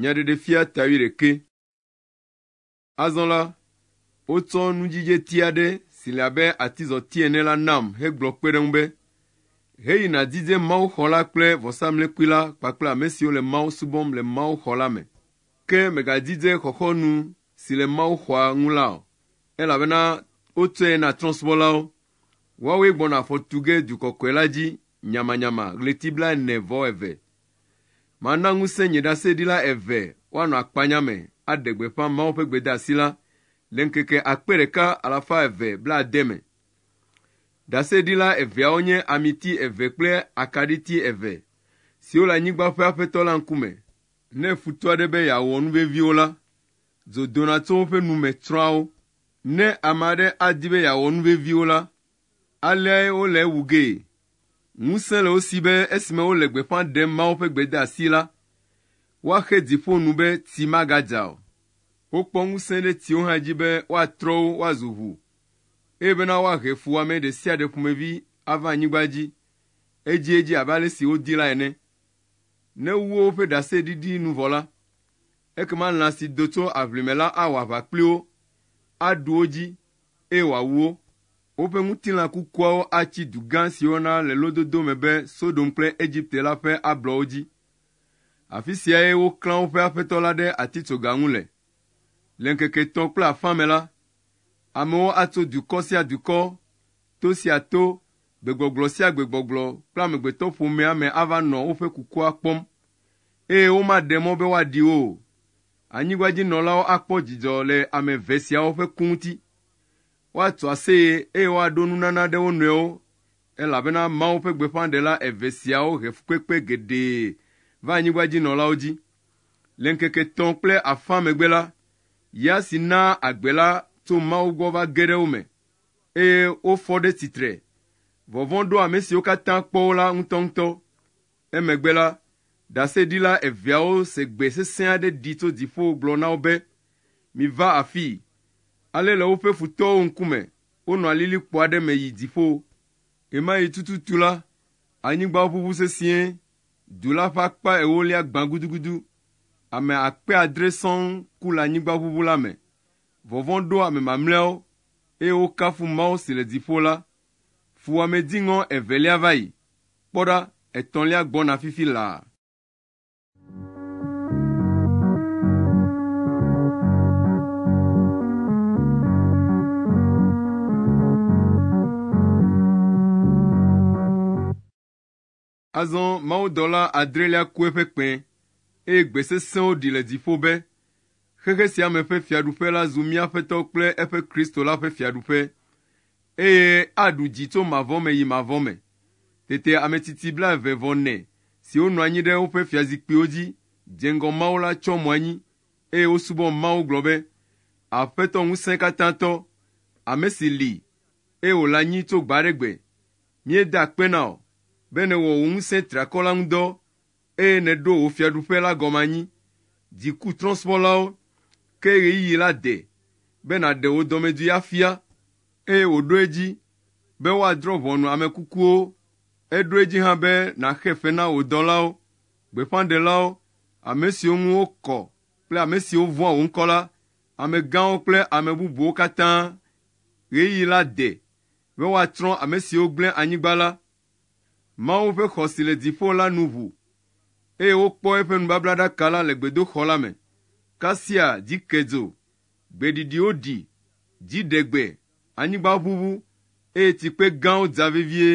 Nyaɖeɖefia tawui ɖeke. Azɔ la, wotsɔ nudzidzeti aɖe si le abe atizɔti ene la nam hegblɔ kpe ɖe ŋu be, heyina didze mawu xɔ la kple vɔsamlekpui la kpakple ame siwo le mawu subɔm le mawu xɔ la me. Ke mègadzidze xɔxɔnu si le mawu xɔa ŋu la o, elabena wotsɔe na trɔ̃subɔlawo. Woawoe gbɔna afɔtu ge dukɔkɔe la dzi nyamanyama ɣleti blaene vɔ eve. Mana ŋusẽ nye ɖaseɖila eve woanɔ akpanya me aɖe gbeƒã Mawu ƒe gbedeasi la le ŋkeke akpe ɖeka alafa eve blaade me. Ɖaseɖila eveawo nye amiti eve kple akaɖiti eve siwo le anyigba ƒe aƒetɔ la ŋkume. Ne futɔ aɖe be yeawɔ nuveviwo la, dzo dona tso woƒe nu me Ne ame aɖe adi be yeawɔ nuveviwo la, aleae wole ewu gee ŋusẽ le wo si be esime wole gbeƒã ɖem mawo ƒe gbedeasi la woaxe dziƒo nu be tsi magadza o wokpɔ ŋusẽ ɖe tiwo hã dzi be woatrɔ wo woazu ʋu eye bena woahe fuame ɖe sia ɖe ƒomevi ava anyigba dzi edziedzi abe ale si wodi la ene ne wo woƒe ɖase ɖiɖi nu vɔ la ekema lã si do tso aʋlime la awɔ aʋa kpli wo aɖu wo dzi eye wòawu wo woƒe ŋutilã kukuawo atsi du gã siwo na le lododo me be Sodom kple Egipte la ƒe ablɔwo dzi. Afi siae woklã woƒe aƒetɔ la ɖe atitsoga ŋu le. Le ŋkeke tɔ kple afã me la, amewo atso dukɔ sia dukɔ, to sia to, gbegbɔgblɔ sia gbegbɔgblɔ kple amegbetɔ ƒomea me ava nɔ woƒe kukua kpɔm, eye womaɖe mɔ be woaɖi wo Anyigbadzinɔlawo akpɔ dzidzɔ le ame ve siawo ƒe ku ŋuti woatu ase eye woaɖo nunana ɖe wo nɔewo elabena mawo ƒe gbeƒãɖela eve siawo he kpekpe geɖee va anyigbadzinɔlawo dzi le ŋkeke tɔ̃ kple afã megbe la ya si na agbe la tso mawo gbɔ va ge ɖe wo me eye wofɔ ɖe tsitre vɔvɔ̃ ɖo ame siwo katã kpɔ wo la ŋutɔŋutɔ emegbe la ɖaseɖila eveawo se gbe sesẽ aɖe ɖi tso dziƒo gblɔ na wo be miva afii ale le woƒe futɔwo ŋkume wonɔ alilikpo aɖe me yi dziƒo ema yi tututu la anyigbawo ƒuƒu sesĩe du la ƒe akpa ewolia gbã gudugudu ame akpe adre sɔŋ ku le anyigba ʋuʋu la me vɔvɔ̃ ɖo ame mamlɛawo eye wokafu mawo si le dziƒo la fuwɔamediŋɔ evelia va yi kpɔ ɖa etɔ̃lia gbɔna fifi laa Azɔ mawudɔla adrelia ku eƒe kpẽ eye gbe sesẽwo ɖi le dziƒo be xexe sia me ƒe fiaɖuƒe la zu míaƒe tɔ kple eƒe Kristo la ƒe fiaɖuƒe eye aɖu dzi tso mavɔ me yi mavɔ me. Tete ametsitsi blaeve vɔ ne siwo nɔ anyi ɖe woƒe fiazikpuiwo dzi dze ŋgɔ Mawu la tsɔ mo anyi eye wosubɔ Mawu gblɔ be, Aƒetɔ ŋusẽ katã tɔ, ame si li eye wòle anyi tso gbe aɖe gbe, míeda akpe na o be nèwɔ wò ŋusẽ triakɔ la ŋu dɔ eye nèɖo wò fiaɖuƒe la gɔme anyi. Dziku trɔ̃subɔlawo ke ɣeyiɣi la de be nàɖe wò dɔmedzoe afia eye wòɖo edzi be woadrɔ̃ ʋɔnu ame kukuwo. Eɖo edzi hã be nàxe fe na wò dɔlawo, gbeƒãɖelawo, ame siwo ŋu wokɔ kple ame siwo vɔ̃a wò ŋkɔ la, amegãwo kple ame bubuwo katã. Ɣeyiɣi la de be woatsrɔ̃ ame siwo gblẽ anyigba la mawu ƒe xɔ si le dziƒo la nu ʋu eye wokpɔ eƒe nubablaɖaka la le gbedoxɔ la me kasia dzi kedzo gbeɖiɖiwo ɖi dzi ɖe gbe anyigba ʋuʋu eye tsikpe gãwo dza vevie